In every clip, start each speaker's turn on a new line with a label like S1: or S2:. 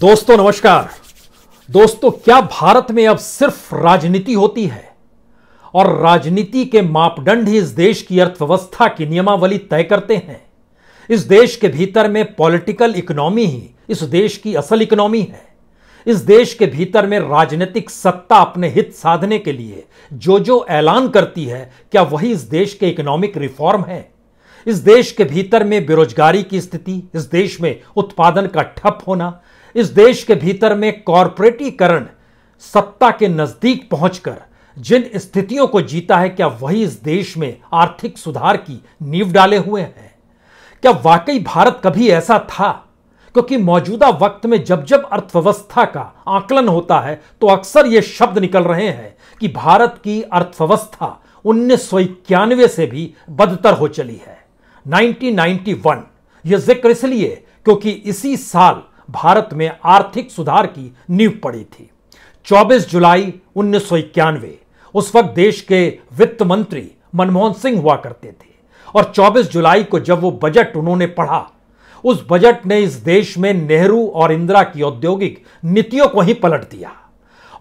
S1: दोस्तों नमस्कार दोस्तों क्या भारत में अब सिर्फ राजनीति होती है और राजनीति के मापदंड ही इस देश की अर्थव्यवस्था की नियमावली तय करते हैं इस देश के भीतर में पॉलिटिकल इकोनॉमी ही इस देश की असल इकोनॉमी है इस देश के भीतर में राजनीतिक सत्ता अपने हित साधने के लिए जो जो ऐलान करती है क्या वही इस देश के इकोनॉमिक रिफॉर्म है इस देश के भीतर में बेरोजगारी की स्थिति इस देश में उत्पादन का ठप होना इस देश के भीतर में कॉरपोरेटीकरण सत्ता के नजदीक पहुंचकर जिन स्थितियों को जीता है क्या वही इस देश में आर्थिक सुधार की नींव डाले हुए हैं क्या वाकई भारत कभी ऐसा था क्योंकि मौजूदा वक्त में जब जब अर्थव्यवस्था का आकलन होता है तो अक्सर यह शब्द निकल रहे हैं कि भारत की अर्थव्यवस्था उन्नीस से भी बदतर हो चली है 1991 ये जिक्र इसलिए क्योंकि इसी साल भारत में आर्थिक सुधार की नींव पड़ी थी 24 जुलाई उन्नीस उस वक्त देश के वित्त मंत्री मनमोहन सिंह हुआ करते थे और 24 जुलाई को जब वो बजट उन्होंने पढ़ा उस बजट ने इस देश में नेहरू और इंदिरा की औद्योगिक नीतियों को ही पलट दिया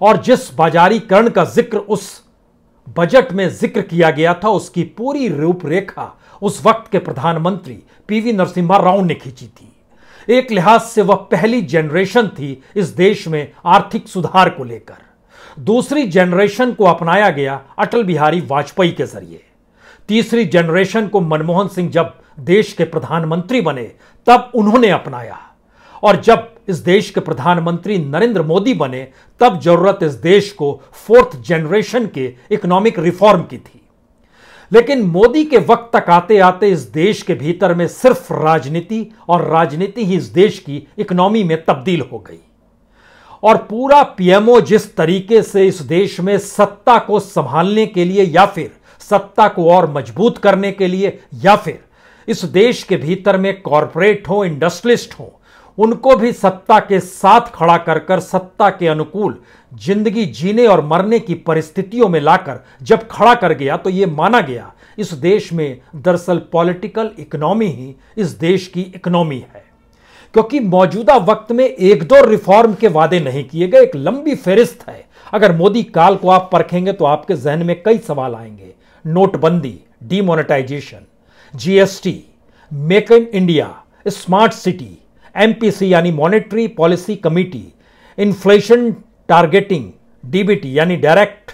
S1: और जिस बाजारीकरण का जिक्र उस बजट में जिक्र किया गया था उसकी पूरी रूपरेखा उस वक्त के प्रधानमंत्री पीवी नरसिम्हा राव ने खींची थी एक लिहाज से वह पहली जनरेशन थी इस देश में आर्थिक सुधार को लेकर दूसरी जनरेशन को अपनाया गया अटल बिहारी वाजपेयी के जरिए तीसरी जनरेशन को मनमोहन सिंह जब देश के प्रधानमंत्री बने तब उन्होंने अपनाया और जब इस देश के प्रधानमंत्री नरेंद्र मोदी बने तब जरूरत इस देश को फोर्थ जनरेशन के इकोनॉमिक रिफॉर्म की थी लेकिन मोदी के वक्त तक आते आते इस देश के भीतर में सिर्फ राजनीति और राजनीति ही इस देश की इकोनॉमी में तब्दील हो गई और पूरा पीएमओ जिस तरीके से इस देश में सत्ता को संभालने के लिए या फिर सत्ता को और मजबूत करने के लिए या फिर इस देश के भीतर में कॉरपोरेट हो इंडस्ट्रियलिस्ट हो उनको भी सत्ता के साथ खड़ा कर कर सत्ता के अनुकूल जिंदगी जीने और मरने की परिस्थितियों में लाकर जब खड़ा कर गया तो ये माना गया इस देश में दरअसल पॉलिटिकल इकोनॉमी ही इस देश की इकोनॉमी है क्योंकि मौजूदा वक्त में एक दो रिफॉर्म के वादे नहीं किए गए एक लंबी फेरिस्त है अगर मोदी काल को आप परखेंगे तो आपके जहन में कई सवाल आएंगे नोटबंदी demonetization GST make in India smart city MPC यानी monetary policy committee inflation targeting DBT यानी डायरेक्ट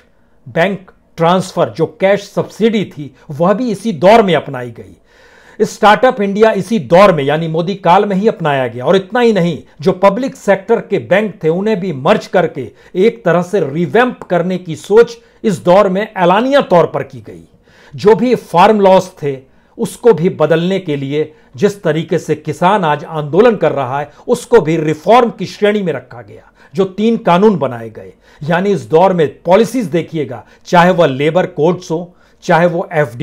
S1: बैंक ट्रांसफर जो कैश सब्सिडी थी वह भी इसी दौर में अपनाई गई स्टार्टअप इंडिया इसी दौर में यानी मोदी काल में ही अपनाया गया और इतना ही नहीं जो पब्लिक सेक्टर के बैंक थे उन्हें भी मर्ज करके एक तरह से रिवैम्प करने की सोच इस दौर में ऐलानिया तौर पर की गई जो भी फार्म लॉस थे उसको भी बदलने के लिए जिस तरीके से किसान आज आंदोलन कर रहा है उसको भी रिफॉर्म की श्रेणी में रखा गया जो तीन कानून बनाए गए यानी इस दौर में पॉलिसीज देखिएगा चाहे वह लेबर कोड्स हो चाहे वो एफ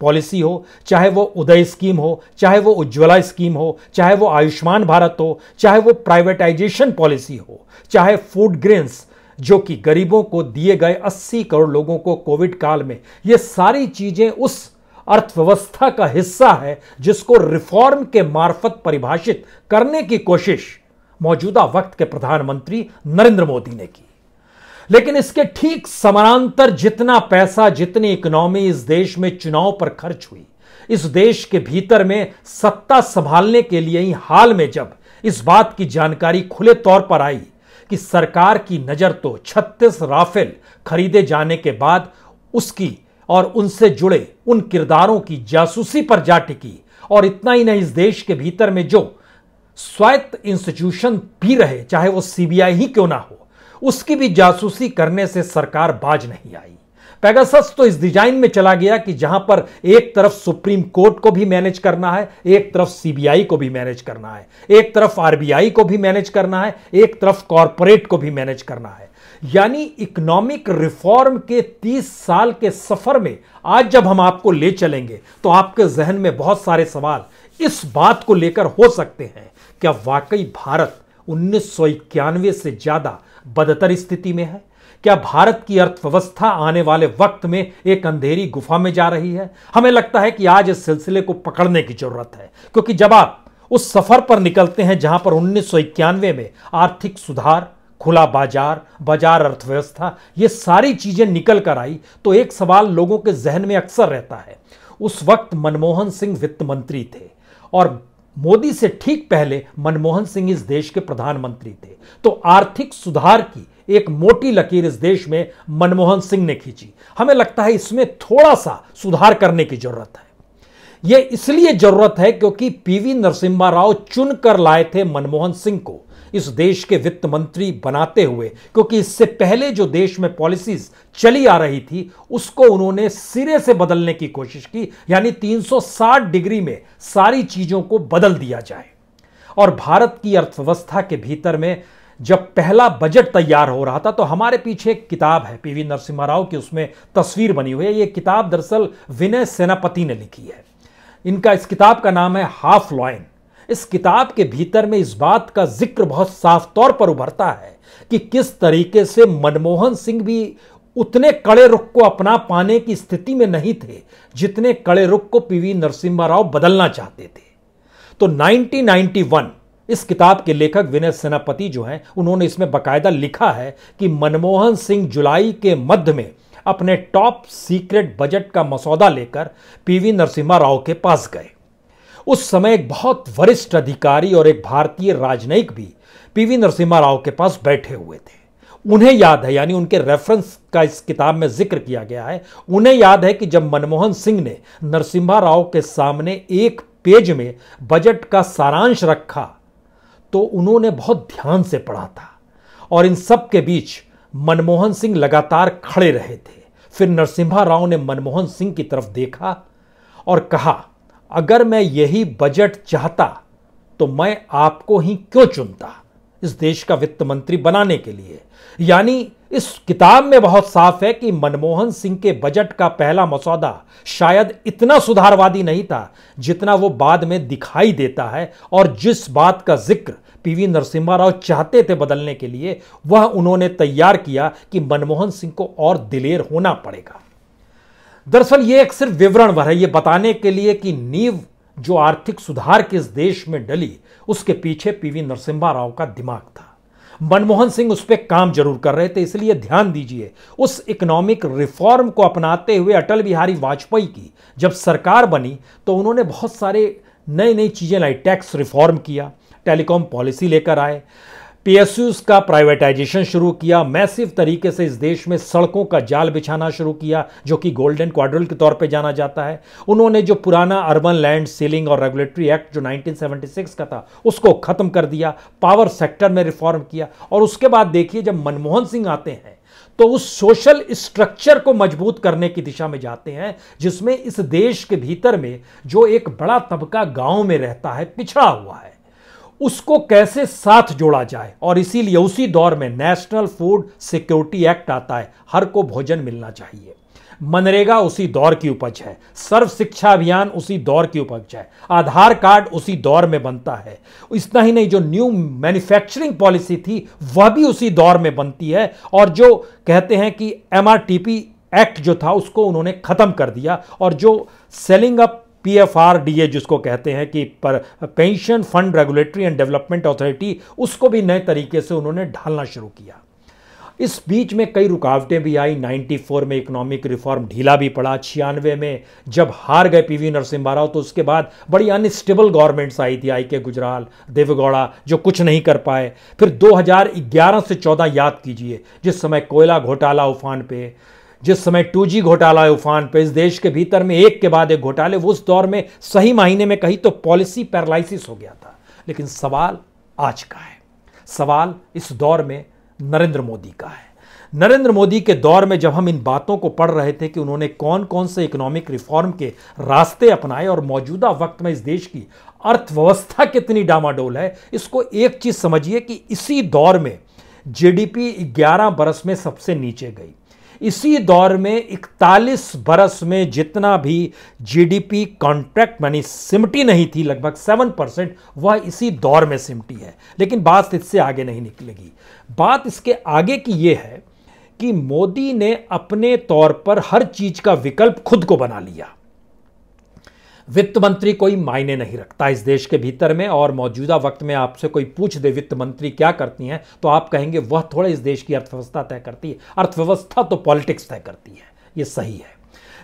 S1: पॉलिसी हो चाहे वो उदय स्कीम हो चाहे वो उज्ज्वला स्कीम हो चाहे वो आयुष्मान भारत हो चाहे वो प्राइवेटाइजेशन पॉलिसी हो चाहे फूड ग्रेन्स जो कि गरीबों को दिए गए 80 करोड़ लोगों को कोविड काल में ये सारी चीज़ें उस अर्थव्यवस्था का हिस्सा है जिसको रिफॉर्म के मार्फत परिभाषित करने की कोशिश मौजूदा वक्त के प्रधानमंत्री नरेंद्र मोदी ने की लेकिन इसके ठीक समानांतर जितना पैसा जितनी इकोनॉमी इस देश में चुनाव पर खर्च हुई इस देश के भीतर में सत्ता संभालने के लिए ही हाल में जब इस बात की जानकारी खुले तौर पर आई कि सरकार की नजर तो 36 राफेल खरीदे जाने के बाद उसकी और उनसे जुड़े उन किरदारों की जासूसी पर जा टिकी और इतना ही नहीं इस देश के भीतर में जो स्वायत्त इंस्टीट्यूशन भी रहे चाहे वो सीबीआई ही क्यों ना हो उसकी भी जासूसी करने से सरकार बाज नहीं आई पैगसस तो इस डिजाइन में चला गया कि जहां पर एक तरफ सुप्रीम कोर्ट को भी मैनेज करना है एक तरफ सीबीआई को भी मैनेज करना है एक तरफ आरबीआई को भी मैनेज करना है एक तरफ कॉरपोरेट को भी मैनेज करना है यानी इकोनॉमिक रिफॉर्म के 30 साल के सफर में आज जब हम आपको ले चलेंगे तो आपके जहन में बहुत सारे सवाल इस बात को लेकर हो सकते हैं क्या वाकई भारत उन्नीस से ज्यादा बदतर स्थिति में है क्या भारत की अर्थव्यवस्था आने वाले वक्त में एक अंधेरी गुफा में जा रही है हमें लगता है कि आज इस सिलसिले को पकड़ने की जरूरत है क्योंकि जब आप उस सफर पर निकलते हैं जहां पर उन्नीस में आर्थिक सुधार खुला बाजार बाजार अर्थव्यवस्था ये सारी चीज़ें निकल कर आई तो एक सवाल लोगों के जहन में अक्सर रहता है उस वक्त मनमोहन सिंह वित्त मंत्री थे और मोदी से ठीक पहले मनमोहन सिंह इस देश के प्रधानमंत्री थे तो आर्थिक सुधार की एक मोटी लकीर इस देश में मनमोहन सिंह ने खींची हमें लगता है इसमें थोड़ा सा सुधार करने की जरूरत है यह इसलिए जरूरत है क्योंकि पीवी नरसिम्हा राव चुनकर लाए थे मनमोहन सिंह को इस देश के वित्त मंत्री बनाते हुए क्योंकि इससे पहले जो देश में पॉलिसीज चली आ रही थी उसको उन्होंने सिरे से बदलने की कोशिश की यानी 360 डिग्री में सारी चीजों को बदल दिया जाए और भारत की अर्थव्यवस्था के भीतर में जब पहला बजट तैयार हो रहा था तो हमारे पीछे एक किताब है पीवी नरसिम्हा राव की उसमें तस्वीर बनी हुई है ये किताब दरअसल विनय सेनापति ने लिखी है इनका इस किताब का नाम है हाफ लॉइन इस किताब के भीतर में इस बात का जिक्र बहुत साफ तौर पर उभरता है कि किस तरीके से मनमोहन सिंह भी उतने कड़े रुख को अपना पाने की स्थिति में नहीं थे जितने कड़े रुख को पीवी नरसिम्हा राव बदलना चाहते थे तो 1991 इस किताब के लेखक विनय सेनापति जो हैं उन्होंने इसमें बकायदा लिखा है कि मनमोहन सिंह जुलाई के मध्य में अपने टॉप सीक्रेट बजट का मसौदा लेकर पीवी नरसिम्हा राव के पास गए उस समय एक बहुत वरिष्ठ अधिकारी और एक भारतीय राजनयिक भी पीवी नरसिम्हा राव के पास बैठे हुए थे उन्हें याद है यानी उनके रेफरेंस का इस किताब में जिक्र किया गया है उन्हें याद है कि जब मनमोहन सिंह ने नरसिम्हा राव के सामने एक पेज में बजट का सारांश रखा तो उन्होंने बहुत ध्यान से पढ़ा था और इन सब के बीच मनमोहन सिंह लगातार खड़े रहे थे फिर नरसिम्हा राव ने मनमोहन सिंह की तरफ देखा और कहा अगर मैं यही बजट चाहता तो मैं आपको ही क्यों चुनता इस देश का वित्त मंत्री बनाने के लिए यानी इस किताब में बहुत साफ है कि मनमोहन सिंह के बजट का पहला मसौदा शायद इतना सुधारवादी नहीं था जितना वो बाद में दिखाई देता है और जिस बात का जिक्र पीवी नरसिम्हा राव चाहते थे बदलने के लिए वह उन्होंने तैयार किया कि मनमोहन सिंह को और दिलेर होना पड़ेगा दरअसल ये एक सिर्फ विवरण भर है ये बताने के लिए कि नींव जो आर्थिक सुधार के इस देश में डली उसके पीछे पीवी नरसिम्हा राव का दिमाग था मनमोहन सिंह उस पर काम जरूर कर रहे थे इसलिए ध्यान दीजिए उस इकोनॉमिक रिफॉर्म को अपनाते हुए अटल बिहारी वाजपेयी की जब सरकार बनी तो उन्होंने बहुत सारे नई नई चीज़ें लाई टैक्स रिफॉर्म किया टेलीकॉम पॉलिसी लेकर आए पीएसयूज का प्राइवेटाइजेशन शुरू किया मैसिव तरीके से इस देश में सड़कों का जाल बिछाना शुरू किया जो कि गोल्डन क्वाड्रल के तौर पे जाना जाता है उन्होंने जो पुराना अर्बन लैंड सीलिंग और रेगुलेटरी एक्ट जो 1976 का था उसको ख़त्म कर दिया पावर सेक्टर में रिफॉर्म किया और उसके बाद देखिए जब मनमोहन सिंह आते हैं तो उस सोशल स्ट्रक्चर को मजबूत करने की दिशा में जाते हैं जिसमें इस देश के भीतर में जो एक बड़ा तबका गांव में रहता है पिछड़ा हुआ है उसको कैसे साथ जोड़ा जाए और इसीलिए उसी दौर में नेशनल फूड सिक्योरिटी एक्ट आता है हर को भोजन मिलना चाहिए मनरेगा उसी दौर की उपज है सर्व शिक्षा अभियान उसी दौर की उपज है आधार कार्ड उसी दौर में बनता है इतना ही नहीं जो न्यू मैन्युफैक्चरिंग पॉलिसी थी वह भी उसी दौर में बनती है और जो कहते हैं कि एमआरटीपी एक्ट जो था उसको उन्होंने ख़त्म कर दिया और जो सेलिंग अप पीएफआरडीए जिसको कहते हैं कि पर pension fund regulatory and development authority उसको भी नए तरीके से उन्होंने ढालना शुरू किया इस बीच में कई रुकावटें भी आई 94 में इकोनॉमिक रिफॉर्म ढीला भी पड़ा छियानवे में जब हार गए पीवी नरसिम्हा राव तो उसके बाद बड़ी अनस्टेबल गवर्नमेंट्स आई थी आई के गुजराल देवगौड़ा जो कुछ नहीं कर पाए फिर 2011 से 14 याद कीजिए जिस समय कोयला घोटाला उफान पे जिस समय टू जी घोटाला उफान पे इस देश के भीतर में एक के बाद एक घोटाले उस दौर में सही महीने में कही तो पॉलिसी पैरालिसिस हो गया था लेकिन सवाल आज का है सवाल इस दौर में नरेंद्र मोदी का है नरेंद्र मोदी के दौर में जब हम इन बातों को पढ़ रहे थे कि उन्होंने कौन कौन से इकोनॉमिक रिफॉर्म के रास्ते अपनाए और मौजूदा वक्त में इस देश की अर्थव्यवस्था कितनी डामाडोल है इसको एक चीज़ समझिए कि इसी दौर में जीडीपी 11 बरस में सबसे नीचे गई इसी दौर में 41 बरस में जितना भी जीडीपी कॉन्ट्रैक्ट मानी सिमटी नहीं थी लगभग 7 परसेंट वह इसी दौर में सिमटी है लेकिन बात इससे आगे नहीं निकलेगी बात इसके आगे की ये है कि मोदी ने अपने तौर पर हर चीज का विकल्प खुद को बना लिया वित्त मंत्री कोई मायने नहीं रखता इस देश के भीतर में और मौजूदा वक्त में आपसे कोई पूछ दे वित्त मंत्री क्या करती हैं तो आप कहेंगे वह थोड़े इस देश की अर्थव्यवस्था तय करती है अर्थव्यवस्था तो पॉलिटिक्स तय करती है ये सही है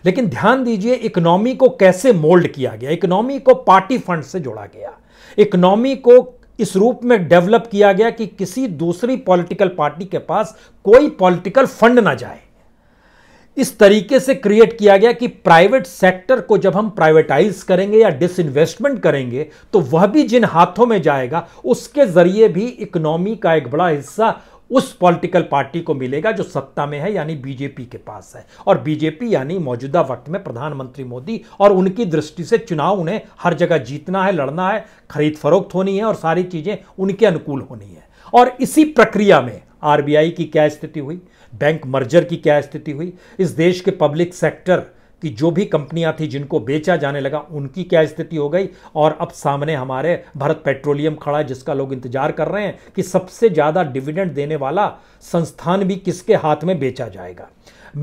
S1: लेकिन ध्यान दीजिए इकोनॉमी को कैसे मोल्ड किया गया इकोनॉमी को पार्टी फंड से जोड़ा गया इकोनॉमी को इस रूप में डेवलप किया गया कि किसी दूसरी पॉलिटिकल पार्टी के पास कोई पॉलिटिकल फंड ना जाए इस तरीके से क्रिएट किया गया कि प्राइवेट सेक्टर को जब हम प्राइवेटाइज करेंगे या डिसइन्वेस्टमेंट करेंगे तो वह भी जिन हाथों में जाएगा उसके जरिए भी इकोनॉमी का एक बड़ा हिस्सा उस पॉलिटिकल पार्टी को मिलेगा जो सत्ता में है यानी बीजेपी के पास है और बीजेपी यानी मौजूदा वक्त में प्रधानमंत्री मोदी और उनकी दृष्टि से चुनाव उन्हें हर जगह जीतना है लड़ना है खरीद फरोख्त होनी है और सारी चीज़ें उनके अनुकूल होनी है और इसी प्रक्रिया में आरबीआई की क्या स्थिति हुई बैंक मर्जर की क्या स्थिति हुई इस देश के पब्लिक सेक्टर कि जो भी कंपनियां थी जिनको बेचा जाने लगा उनकी क्या स्थिति हो गई और अब सामने हमारे भारत पेट्रोलियम खड़ा है जिसका लोग इंतजार कर रहे हैं कि सबसे ज़्यादा डिविडेंड देने वाला संस्थान भी किसके हाथ में बेचा जाएगा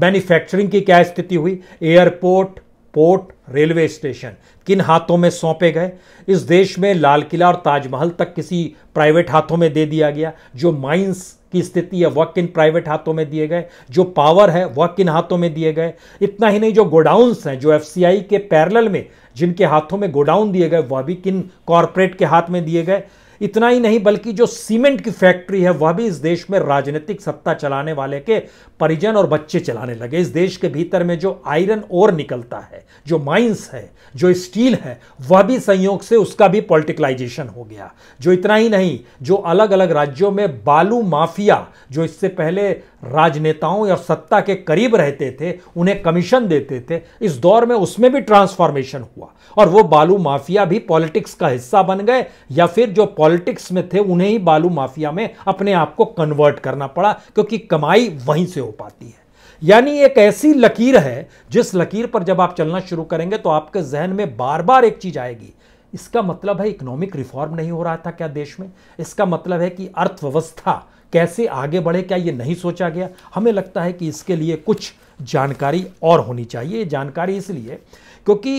S1: मैन्युफैक्चरिंग की क्या स्थिति हुई एयरपोर्ट पोर्ट रेलवे स्टेशन किन हाथों में सौंपे गए इस देश में लाल किला और ताजमहल तक किसी प्राइवेट हाथों में दे दिया गया जो माइंस की स्थिति है वह किन प्राइवेट हाथों में दिए गए जो पावर है वह किन हाथों में दिए गए इतना ही नहीं जो गोडाउंस हैं जो एफ के पैरल में जिनके हाथों में गोडाउन दिए गए वह भी किन कॉरपोरेट के हाथ में दिए गए इतना ही नहीं बल्कि जो सीमेंट की फैक्ट्री है वह भी इस देश में राजनीतिक सत्ता चलाने वाले के परिजन और बच्चे चलाने लगे इस देश के भीतर में जो आयरन और निकलता है जो माइंस है जो स्टील है वह भी संयोग से उसका भी पॉलिटिकलाइजेशन हो गया जो इतना ही नहीं जो अलग अलग राज्यों में बालू माफिया जो इससे पहले राजनेताओं या सत्ता के करीब रहते थे उन्हें कमीशन देते थे इस दौर में उसमें भी ट्रांसफॉर्मेशन हुआ और वो बालू माफिया भी पॉलिटिक्स का हिस्सा बन गए या फिर जो पॉलिटिक्स में थे उन्हें ही बालू माफिया में अपने आप को कन्वर्ट करना पड़ा क्योंकि कमाई वहीं से हो पाती है यानी एक ऐसी लकीर है जिस लकीर पर जब आप चलना शुरू करेंगे तो आपके जहन में बार बार एक चीज आएगी इसका मतलब है इकोनॉमिक रिफॉर्म नहीं हो रहा था क्या देश में इसका मतलब है कि अर्थव्यवस्था कैसे आगे बढ़े क्या ये नहीं सोचा गया हमें लगता है कि इसके लिए कुछ जानकारी और होनी चाहिए जानकारी इसलिए क्योंकि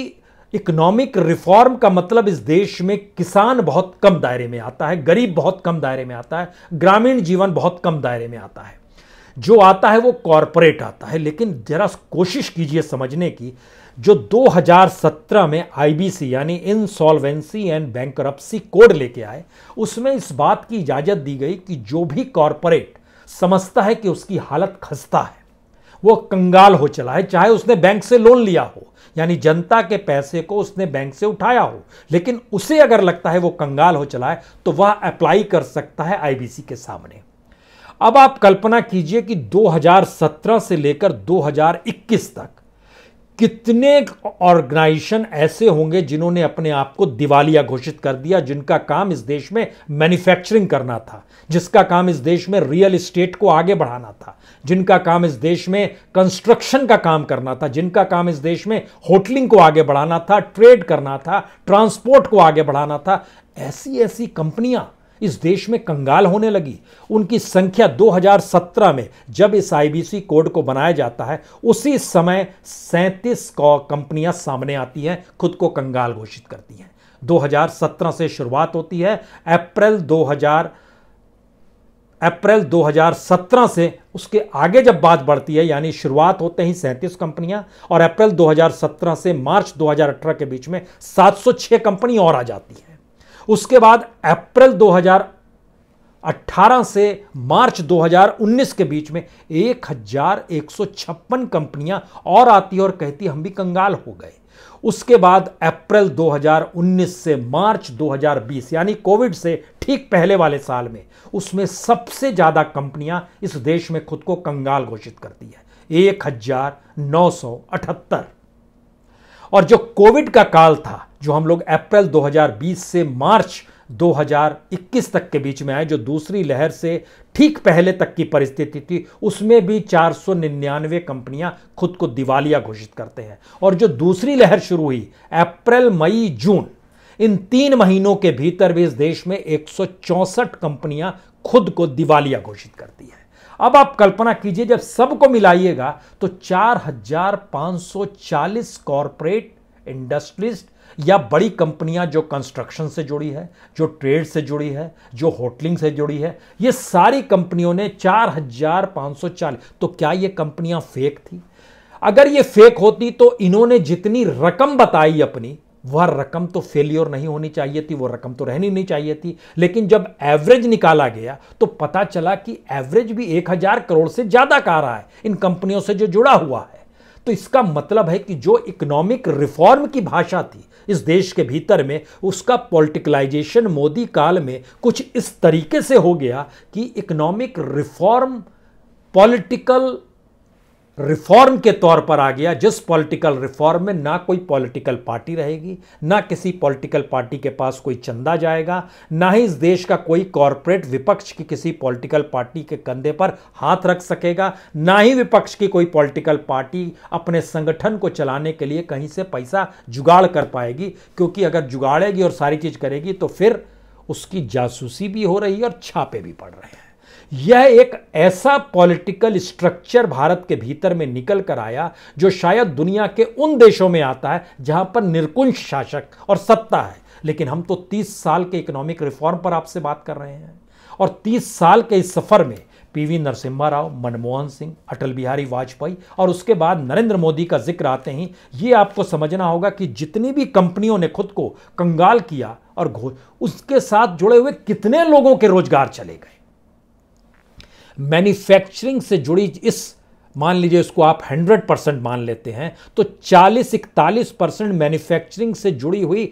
S1: इकोनॉमिक रिफॉर्म का मतलब इस देश में किसान बहुत कम दायरे में आता है गरीब बहुत कम दायरे में आता है ग्रामीण जीवन बहुत कम दायरे में आता है जो आता है वो कॉरपोरेट आता है लेकिन जरा कोशिश कीजिए समझने की जो 2017 में आईबीसी यानी इनसॉल्वेंसी एंड बैंक कोड लेके आए उसमें इस बात की इजाज़त दी गई कि जो भी कॉरपोरेट समझता है कि उसकी हालत खस्ता है वो कंगाल हो चला है चाहे उसने बैंक से लोन लिया हो यानी जनता के पैसे को उसने बैंक से उठाया हो लेकिन उसे अगर लगता है वो कंगाल हो चला है तो वह अप्लाई कर सकता है आईबीसी के सामने अब आप कल्पना कीजिए कि 2017 से लेकर 2021 तक कितने ऑर्गेनाइजेशन ऐसे होंगे जिन्होंने अपने आप को दिवालिया घोषित कर दिया जिनका काम इस देश में मैन्युफैक्चरिंग करना था जिसका काम इस देश में रियल इस्टेट को आगे बढ़ाना था जिनका काम इस देश में कंस्ट्रक्शन का काम करना था जिनका काम इस देश में होटलिंग को आगे बढ़ाना था ट्रेड करना था ट्रांसपोर्ट को आगे बढ़ाना था ऐसी ऐसी कंपनियां इस देश में कंगाल होने लगी उनकी संख्या 2017 में जब इस आईबीसी कोड को बनाया जाता है उसी समय सैंतीस कंपनियां सामने आती हैं खुद को कंगाल घोषित करती हैं 2017 से शुरुआत होती है अप्रैल 2000 अप्रैल 2017 से उसके आगे जब बात बढ़ती है यानी शुरुआत होते ही सैंतीस कंपनियां और अप्रैल 2017 से मार्च 2018 के बीच में 706 कंपनी और आ जाती है उसके बाद अप्रैल 2018 से मार्च 2019 के बीच में एक हजार एक सौ छप्पन कंपनियां और आती और कहती हम भी कंगाल हो गए उसके बाद अप्रैल 2019 से मार्च 2020 यानी कोविड से ठीक पहले वाले साल में उसमें सबसे ज़्यादा कंपनियां इस देश में खुद को कंगाल घोषित करती है एक हजार नौ सौ अठहत्तर और जो कोविड का काल था जो हम लोग अप्रैल 2020 से मार्च 2021 तक के बीच में आए जो दूसरी लहर से ठीक पहले तक की परिस्थिति थी उसमें भी चार कंपनियां खुद को दिवालिया घोषित करते हैं और जो दूसरी लहर शुरू हुई अप्रैल मई जून इन तीन महीनों के भीतर भी इस देश में एक कंपनियां खुद को दिवालिया घोषित करती है अब आप कल्पना कीजिए जब सबको मिलाइएगा तो 4540 कॉरपोरेट इंडस्ट्रीज या बड़ी कंपनियां जो कंस्ट्रक्शन से जुड़ी है जो ट्रेड से जुड़ी है जो होटलिंग से जुड़ी है ये सारी कंपनियों ने 4540 तो क्या ये कंपनियां फेक थी अगर ये फेक होती तो इन्होंने जितनी रकम बताई अपनी वह रकम तो फेल्योर नहीं होनी चाहिए थी वो रकम तो रहनी नहीं चाहिए थी लेकिन जब एवरेज निकाला गया तो पता चला कि एवरेज भी एक हज़ार करोड़ से ज़्यादा का रहा है इन कंपनियों से जो जुड़ा हुआ है तो इसका मतलब है कि जो इकोनॉमिक रिफॉर्म की भाषा थी इस देश के भीतर में उसका पॉलिटिकलाइजेशन मोदी काल में कुछ इस तरीके से हो गया कि इकोनॉमिक रिफॉर्म पॉलिटिकल रिफॉर्म के तौर पर आ गया जिस पॉलिटिकल रिफॉर्म में ना कोई पॉलिटिकल पार्टी रहेगी ना किसी पॉलिटिकल पार्टी के पास कोई चंदा जाएगा ना ही इस देश का कोई कॉरपोरेट विपक्ष की किसी पॉलिटिकल पार्टी के कंधे पर हाथ रख सकेगा ना ही विपक्ष की कोई पॉलिटिकल पार्टी अपने संगठन को चलाने के लिए कहीं से पैसा जुगाड़ कर पाएगी क्योंकि अगर जुगाड़ेगी और सारी चीज़ करेगी तो फिर उसकी जासूसी भी हो रही है और छापे भी पड़ रहे हैं यह एक ऐसा पॉलिटिकल स्ट्रक्चर भारत के भीतर में निकल कर आया जो शायद दुनिया के उन देशों में आता है जहां पर निरकुंश शासक और सत्ता है लेकिन हम तो 30 साल के इकोनॉमिक रिफॉर्म पर आपसे बात कर रहे हैं और 30 साल के इस सफर में पीवी नरसिम्हा राव मनमोहन सिंह अटल बिहारी वाजपेयी और उसके बाद नरेंद्र मोदी का जिक्र आते ही ये आपको समझना होगा कि जितनी भी कंपनियों ने खुद को कंगाल किया और उसके साथ जुड़े हुए कितने लोगों के रोजगार चले गए मैन्युफैक्चरिंग से जुड़ी इस मान लीजिए इसको आप 100 परसेंट मान लेते हैं तो 40 इकतालीस परसेंट मैन्युफैक्चरिंग से जुड़ी हुई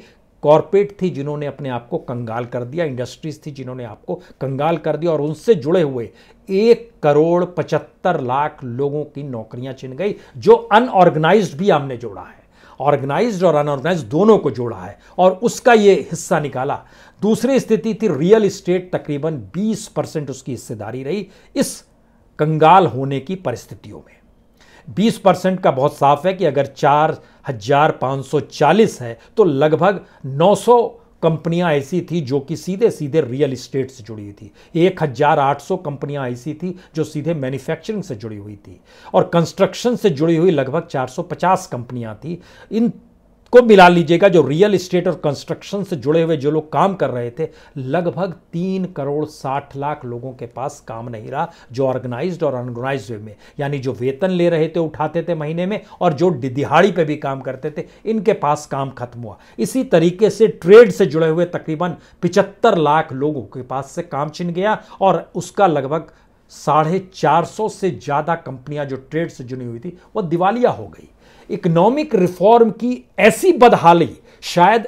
S1: कॉरपोरेट थी जिन्होंने अपने आप को कंगाल कर दिया इंडस्ट्रीज थी जिन्होंने आपको कंगाल कर दिया और उनसे जुड़े हुए एक करोड़ पचहत्तर लाख लोगों की नौकरियां छिन गई जो अनऑर्गेनाइज भी हमने जोड़ा है ऑर्गेनाइज्ड और अनऑर्गेनाइज दोनों को जोड़ा है और उसका ये हिस्सा निकाला दूसरी स्थिति थी रियल इस्टेट तकरीबन 20 परसेंट उसकी हिस्सेदारी रही इस कंगाल होने की परिस्थितियों में 20 परसेंट का बहुत साफ है कि अगर चार हजार पाँच सौ चालीस है तो लगभग 900 कंपनियां ऐसी थी जो कि सीधे सीधे रियल इस्टेट से जुड़ी हुई थी एक हज़ार आठ सौ कंपनियां ऐसी थी जो सीधे मैन्युफैक्चरिंग से जुड़ी हुई थी और कंस्ट्रक्शन से जुड़ी हुई लगभग 450 कंपनियां थी इन को मिला लीजिएगा जो रियल इस्टेट और कंस्ट्रक्शन से जुड़े हुए जो लोग काम कर रहे थे लगभग तीन करोड़ साठ लाख लोगों के पास काम नहीं रहा जो ऑर्गेनाइज और अनऑर्गेनाइज वे में यानी जो वेतन ले रहे थे उठाते थे महीने में और जो दिहाड़ी पे भी काम करते थे इनके पास काम खत्म हुआ इसी तरीके से ट्रेड से जुड़े हुए तकरीबन पिचहत्तर लाख लोगों के पास से काम छिन गया और उसका लगभग साढ़े चार सौ से ज़्यादा कंपनियां जो ट्रेड से जुड़ी हुई थी वो दिवालिया हो गई इकोनॉमिक रिफॉर्म की ऐसी बदहाली शायद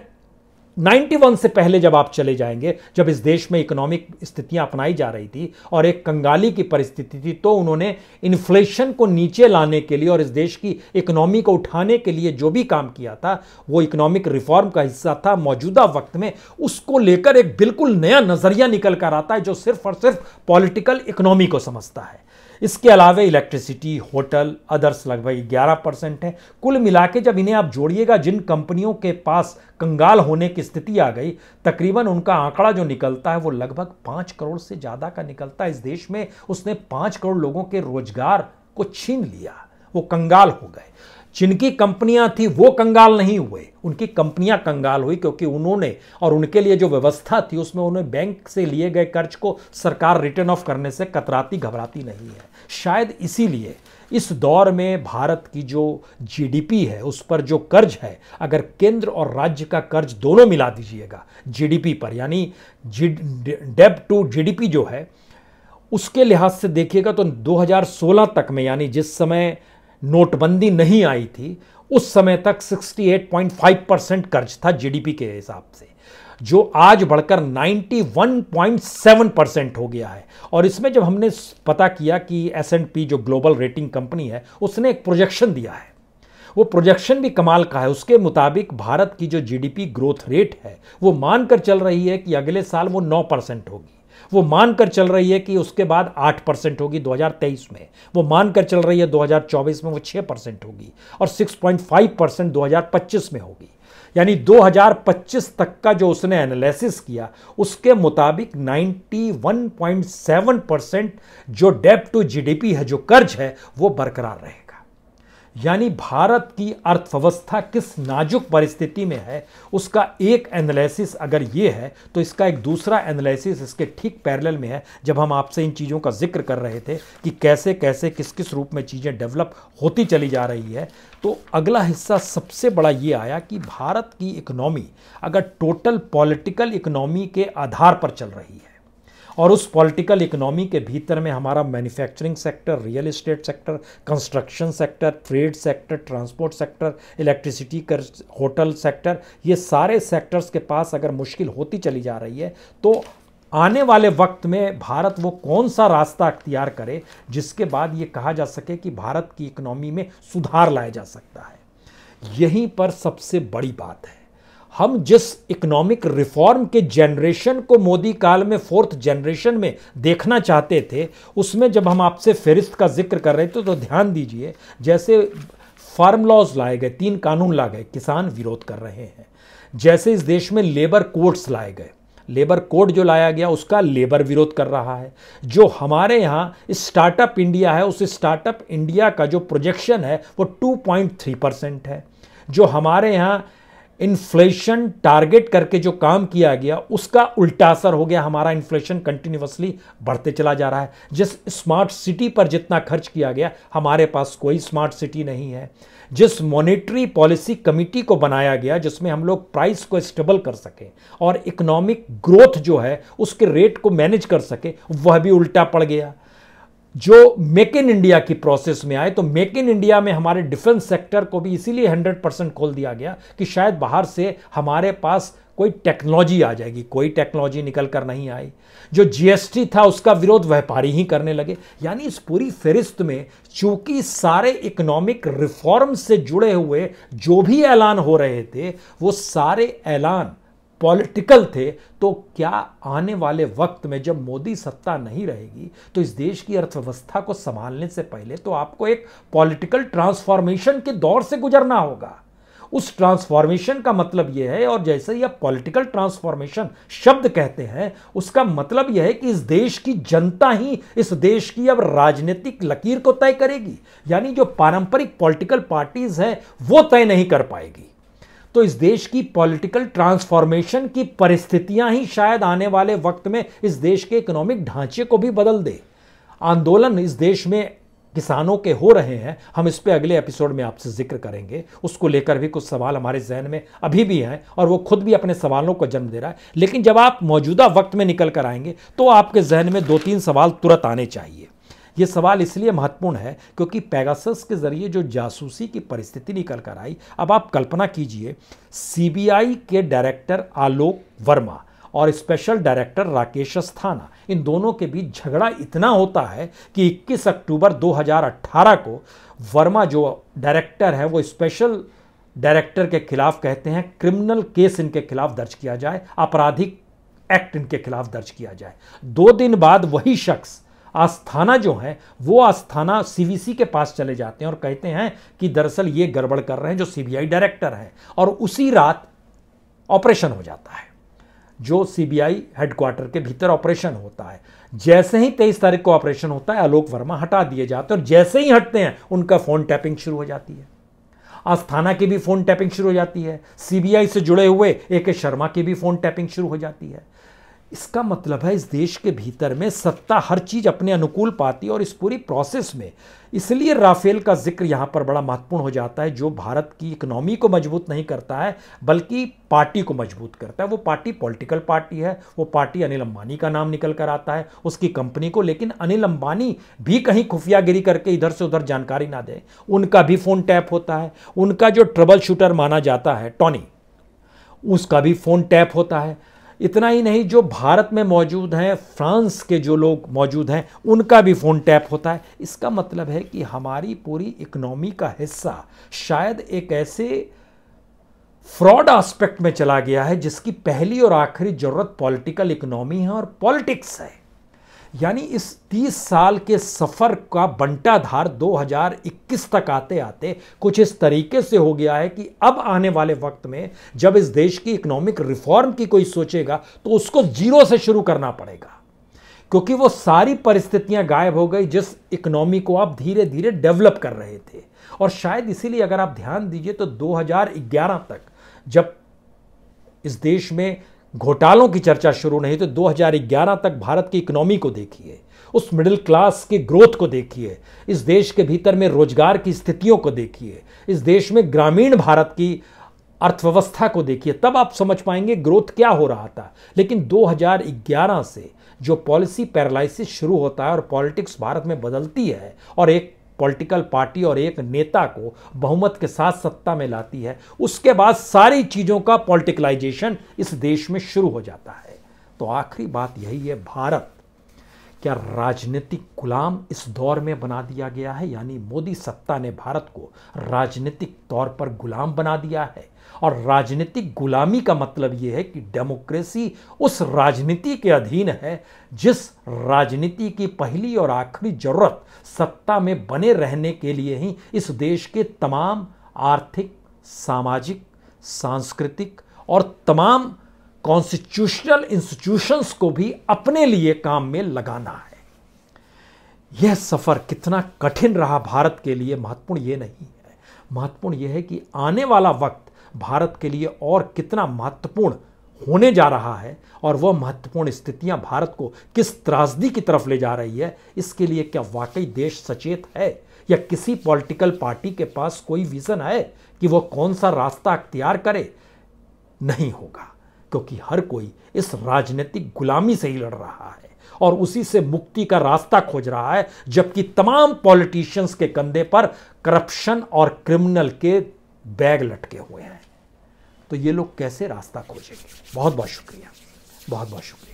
S1: 91 से पहले जब आप चले जाएंगे जब इस देश में इकोनॉमिक स्थितियां अपनाई जा रही थी और एक कंगाली की परिस्थिति थी तो उन्होंने इन्फ्लेशन को नीचे लाने के लिए और इस देश की इकोनॉमी को उठाने के लिए जो भी काम किया था वो इकोनॉमिक रिफॉर्म का हिस्सा था मौजूदा वक्त में उसको लेकर एक बिल्कुल नया नजरिया निकल कर आता है जो सिर्फ और सिर्फ पॉलिटिकल इकोनॉमी को समझता है इसके अलावा इलेक्ट्रिसिटी होटल अदर्स लगभग 11 परसेंट है कुल मिला के जब इन्हें आप जोड़िएगा जिन कंपनियों के पास कंगाल होने की स्थिति आ गई तकरीबन उनका आंकड़ा जो निकलता है वो लगभग पाँच करोड़ से ज़्यादा का निकलता है इस देश में उसने पाँच करोड़ लोगों के रोजगार को छीन लिया वो कंगाल हो गए जिनकी कंपनियां थी वो कंगाल नहीं हुए उनकी कंपनियां कंगाल हुई क्योंकि उन्होंने और उनके लिए जो व्यवस्था थी उसमें उन्हें बैंक से लिए गए कर्ज को सरकार रिटर्न ऑफ करने से कतराती घबराती नहीं है शायद इसीलिए इस दौर में भारत की जो जीडीपी है उस पर जो कर्ज है अगर केंद्र और राज्य का कर्ज दोनों मिला दीजिएगा जीडीपी पर यानी डेब टू जीडीपी जो है उसके लिहाज से देखिएगा तो 2016 तक में यानी जिस समय नोटबंदी नहीं आई थी उस समय तक 68.5 परसेंट कर्ज था जीडीपी के हिसाब से जो आज बढ़कर 91.7 परसेंट हो गया है और इसमें जब हमने पता किया कि एस एंड पी जो ग्लोबल रेटिंग कंपनी है उसने एक प्रोजेक्शन दिया है वो प्रोजेक्शन भी कमाल का है उसके मुताबिक भारत की जो जीडीपी ग्रोथ रेट है वो मानकर चल रही है कि अगले साल वो 9 परसेंट होगी वो मानकर चल रही है कि उसके बाद आठ परसेंट होगी 2023 में वो मानकर चल रही है 2024 में वो छः परसेंट होगी और 6.5 परसेंट दो में होगी यानी 2025 तक का जो उसने एनालिसिस किया उसके मुताबिक 91.7 परसेंट जो डेप टू जीडीपी है जो कर्ज है वो बरकरार रहे यानी भारत की अर्थव्यवस्था किस नाजुक परिस्थिति में है उसका एक एनालिसिस अगर ये है तो इसका एक दूसरा एनालिसिस इसके ठीक पैरेलल में है जब हम आपसे इन चीज़ों का जिक्र कर रहे थे कि कैसे कैसे किस किस रूप में चीज़ें डेवलप होती चली जा रही है तो अगला हिस्सा सबसे बड़ा ये आया कि भारत की इकनॉमी अगर टोटल पॉलिटिकल इकनॉमी के आधार पर चल रही है और उस पॉलिटिकल इकोनॉमी के भीतर में हमारा manufacturing sector real estate sector construction sector trade sector transport sector electricity कर होटल सेक्टर ये सारे सेक्टर्स के पास अगर मुश्किल होती चली जा रही है तो आने वाले वक्त में भारत वो कौन सा रास्ता अख्तियार करे जिसके बाद ये कहा जा सके कि भारत की इकोनॉमी में सुधार लाया जा सकता है यहीं पर सबसे बड़ी बात है हम जिस इकोनॉमिक रिफॉर्म के जनरेशन को मोदी काल में फोर्थ जनरेशन में देखना चाहते थे उसमें जब हम आपसे फहरिस्त का जिक्र कर रहे थे तो ध्यान दीजिए जैसे फार्म लॉज लाए गए तीन कानून लाए गए किसान विरोध कर रहे हैं जैसे इस देश में लेबर कोड्स लाए गए लेबर कोड जो लाया गया उसका लेबर विरोध कर रहा है जो हमारे यहाँ स्टार्टअप इंडिया है उस स्टार्टअप इंडिया का जो प्रोजेक्शन है वो 2.3 परसेंट है जो हमारे यहाँ इन्फ्लेशन टारगेट करके जो काम किया गया उसका उल्टा असर हो गया हमारा इन्फ्लेशन कंटिन्यूसली बढ़ते चला जा रहा है जिस स्मार्ट सिटी पर जितना खर्च किया गया हमारे पास कोई स्मार्ट सिटी नहीं है जिस मॉनेटरी पॉलिसी कमिटी को बनाया गया जिसमें हम लोग प्राइस को स्टेबल कर सकें और इकोनॉमिक ग्रोथ जो है उसके रेट को मैनेज कर सके वह भी उल्टा पड़ गया जो मेक इन इंडिया की प्रोसेस में आए तो मेक इन इंडिया में हमारे डिफेंस सेक्टर को भी इसीलिए 100 परसेंट खोल दिया गया कि शायद बाहर से हमारे पास कोई टेक्नोलॉजी आ जाएगी कोई टेक्नोलॉजी निकल कर नहीं आई जो जीएसटी था उसका विरोध व्यापारी ही करने लगे यानी इस पूरी फहरिस्त में चूंकि सारे इकोनॉमिक रिफॉर्म से जुड़े हुए जो भी ऐलान हो रहे थे वो सारे ऐलान पॉलिटिकल थे तो क्या आने वाले वक्त में जब मोदी सत्ता नहीं रहेगी तो इस देश की अर्थव्यवस्था को संभालने से पहले तो आपको एक पॉलिटिकल ट्रांसफॉर्मेशन के दौर से गुजरना होगा उस ट्रांसफॉर्मेशन का मतलब यह है और जैसे ही आप पॉलिटिकल ट्रांसफॉर्मेशन शब्द कहते हैं उसका मतलब यह है कि इस देश की जनता ही इस देश की अब राजनीतिक लकीर को तय करेगी यानी जो पारंपरिक पॉलिटिकल पार्टीज हैं वो तय नहीं कर पाएगी तो इस देश की पॉलिटिकल ट्रांसफॉर्मेशन की परिस्थितियां ही शायद आने वाले वक्त में इस देश के इकोनॉमिक ढांचे को भी बदल दे आंदोलन इस देश में किसानों के हो रहे हैं हम इस पर अगले एपिसोड में आपसे जिक्र करेंगे उसको लेकर भी कुछ सवाल हमारे जहन में अभी भी हैं और वो खुद भी अपने सवालों को जन्म दे रहा है लेकिन जब आप मौजूदा वक्त में निकल कर आएंगे तो आपके जहन में दो तीन सवाल तुरंत आने चाहिए ये सवाल इसलिए महत्वपूर्ण है क्योंकि पैगासस के जरिए जो जासूसी की परिस्थिति निकल कर आई अब आप कल्पना कीजिए सीबीआई के डायरेक्टर आलोक वर्मा और स्पेशल डायरेक्टर राकेश अस्थाना इन दोनों के बीच झगड़ा इतना होता है कि 21 अक्टूबर 2018 को वर्मा जो डायरेक्टर है वो स्पेशल डायरेक्टर के खिलाफ कहते हैं क्रिमिनल केस इनके खिलाफ दर्ज किया जाए आपराधिक एक्ट इनके खिलाफ दर्ज किया जाए दो दिन बाद वही शख्स आस्थाना जो है वो आस्थाना सीवीसी के पास चले जाते हैं और कहते हैं कि दरअसल ये गड़बड़ कर रहे हैं जो सीबीआई डायरेक्टर हैं और उसी रात ऑपरेशन हो जाता है जो सीबीआई हेडक्वार्टर के भीतर ऑपरेशन होता है जैसे ही तेईस तारीख को ऑपरेशन होता है आलोक वर्मा हटा दिए जाते हैं और जैसे ही हटते हैं उनका फोन टैपिंग शुरू हो जाती है आस्थाना की भी फोन टैपिंग शुरू हो जाती है सीबीआई से जुड़े हुए ए के शर्मा की भी फोन टैपिंग शुरू हो जाती है इसका मतलब है इस देश के भीतर में सत्ता हर चीज़ अपने अनुकूल पाती है और इस पूरी प्रोसेस में इसलिए राफेल का जिक्र यहाँ पर बड़ा महत्वपूर्ण हो जाता है जो भारत की इकनॉमी को मजबूत नहीं करता है बल्कि पार्टी को मजबूत करता है वो पार्टी पॉलिटिकल पार्टी है वो पार्टी अनिल अंबानी का नाम निकल कर आता है उसकी कंपनी को लेकिन अनिल अंबानी भी कहीं खुफियागिरी करके इधर से उधर जानकारी ना दे उनका भी फ़ोन टैप होता है उनका जो ट्रबल शूटर माना जाता है टॉनी उसका भी फ़ोन टैप होता है इतना ही नहीं जो भारत में मौजूद हैं फ्रांस के जो लोग मौजूद हैं उनका भी फ़ोन टैप होता है इसका मतलब है कि हमारी पूरी इकनॉमी का हिस्सा शायद एक ऐसे फ्रॉड एस्पेक्ट में चला गया है जिसकी पहली और आखिरी ज़रूरत पॉलिटिकल इकनॉमी है और पॉलिटिक्स है यानी इस 30 साल के सफ़र का बंटाधार 2021 तक आते आते कुछ इस तरीके से हो गया है कि अब आने वाले वक्त में जब इस देश की इकोनॉमिक रिफॉर्म की कोई सोचेगा तो उसको जीरो से शुरू करना पड़ेगा क्योंकि वो सारी परिस्थितियां गायब हो गई जिस इकोनॉमी को आप धीरे धीरे डेवलप कर रहे थे और शायद इसीलिए अगर आप ध्यान दीजिए तो 2011 तक जब इस देश में घोटालों की चर्चा शुरू नहीं तो 2011 तक भारत की इकोनॉमी को देखिए उस मिडिल क्लास के ग्रोथ को देखिए इस देश के भीतर में रोजगार की स्थितियों को देखिए इस देश में ग्रामीण भारत की अर्थव्यवस्था को देखिए तब आप समझ पाएंगे ग्रोथ क्या हो रहा था लेकिन 2011 से जो पॉलिसी पैरालिसिस शुरू होता है और पॉलिटिक्स भारत में बदलती है और एक पॉलिटिकल पार्टी और एक नेता को बहुमत के साथ सत्ता में लाती है उसके बाद सारी चीज़ों का पॉलिटिकलाइजेशन इस देश में शुरू हो जाता है तो आखिरी बात यही है भारत क्या राजनीतिक गुलाम इस दौर में बना दिया गया है यानी मोदी सत्ता ने भारत को राजनीतिक तौर पर गुलाम बना दिया है और राजनीतिक गुलामी का मतलब यह है कि डेमोक्रेसी उस राजनीति के अधीन है जिस राजनीति की पहली और आखिरी जरूरत सत्ता में बने रहने के लिए ही इस देश के तमाम आर्थिक सामाजिक सांस्कृतिक और तमाम कॉन्स्टिट्यूशनल इंस्टीट्यूशंस को भी अपने लिए काम में लगाना है यह सफ़र कितना कठिन रहा भारत के लिए महत्वपूर्ण यह नहीं है महत्वपूर्ण यह है कि आने वाला वक्त भारत के लिए और कितना महत्वपूर्ण होने जा रहा है और वह महत्वपूर्ण स्थितियां भारत को किस त्रासदी की तरफ ले जा रही है इसके लिए क्या वाकई देश सचेत है या किसी पॉलिटिकल पार्टी के पास कोई विज़न है कि वह कौन सा रास्ता अख्तियार करे नहीं होगा क्योंकि हर कोई इस राजनीतिक गुलामी से ही लड़ रहा है और उसी से मुक्ति का रास्ता खोज रहा है जबकि तमाम पॉलिटिशियंस के कंधे पर करप्शन और क्रिमिनल के बैग लटके हुए हैं तो ये लोग कैसे रास्ता खोजेंगे बहुत बहुत शुक्रिया बहुत बहुत शुक्रिया